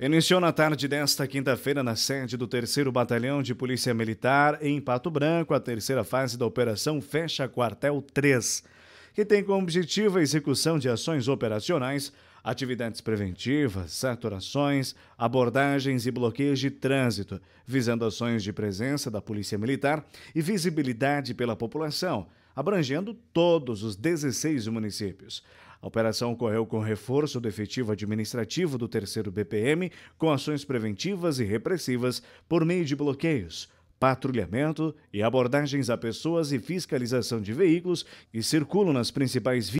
Iniciou na tarde desta quinta-feira, na sede do 3 Batalhão de Polícia Militar, em Pato Branco, a terceira fase da Operação Fecha Quartel 3, que tem como objetivo a execução de ações operacionais, atividades preventivas, saturações, abordagens e bloqueios de trânsito, visando ações de presença da Polícia Militar e visibilidade pela população abrangendo todos os 16 municípios. A operação ocorreu com reforço do efetivo administrativo do terceiro BPM, com ações preventivas e repressivas por meio de bloqueios, patrulhamento e abordagens a pessoas e fiscalização de veículos que circulam nas principais vias.